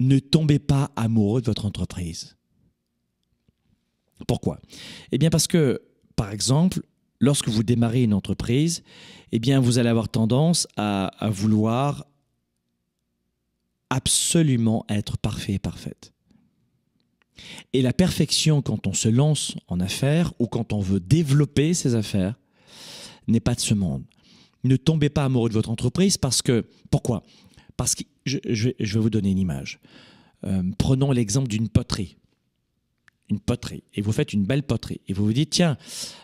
ne tombez pas amoureux de votre entreprise. Pourquoi Eh bien parce que, par exemple, lorsque vous démarrez une entreprise, eh bien vous allez avoir tendance à, à vouloir absolument être parfait et parfaite. Et la perfection quand on se lance en affaires ou quand on veut développer ses affaires n'est pas de ce monde. Ne tombez pas amoureux de votre entreprise parce que, pourquoi parce que je, vais vous donner une image. Euh, prenons l'exemple d'une poterie. Une poterie. Et vous faites une belle poterie. Et vous vous dites, tiens,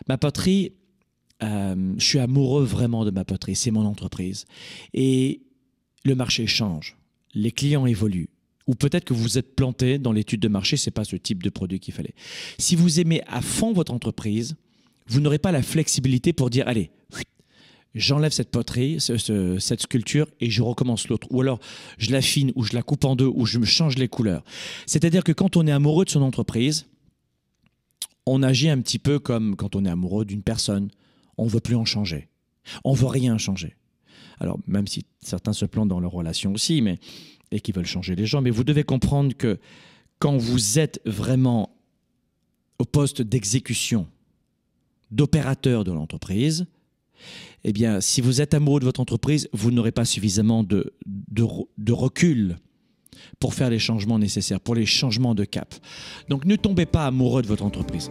ma poterie, euh, je suis amoureux vraiment de ma poterie. C'est mon entreprise. Et le marché change. Les clients évoluent. Ou peut-être que vous êtes planté dans l'étude de marché, c'est pas ce type de produit qu'il fallait. Si vous aimez à fond votre entreprise, vous n'aurez pas la flexibilité pour dire allez, j'enlève cette poterie, cette sculpture et je recommence l'autre. Ou alors je l'affine ou je la coupe en deux ou je me change les couleurs. C'est-à-dire que quand on est amoureux de son entreprise, on agit un petit peu comme quand on est amoureux d'une personne. On ne veut plus en changer. On ne veut rien changer. Alors même si certains se plantent dans leur relation aussi, mais et qui veulent changer les gens, mais vous devez comprendre que quand vous êtes vraiment au poste d'exécution, d'opérateur de l'entreprise, eh bien, si vous êtes amoureux de votre entreprise, vous n'aurez pas suffisamment de, recul pour faire les changements nécessaires, pour les changements de cap. Donc ne tombez pas amoureux de votre entreprise.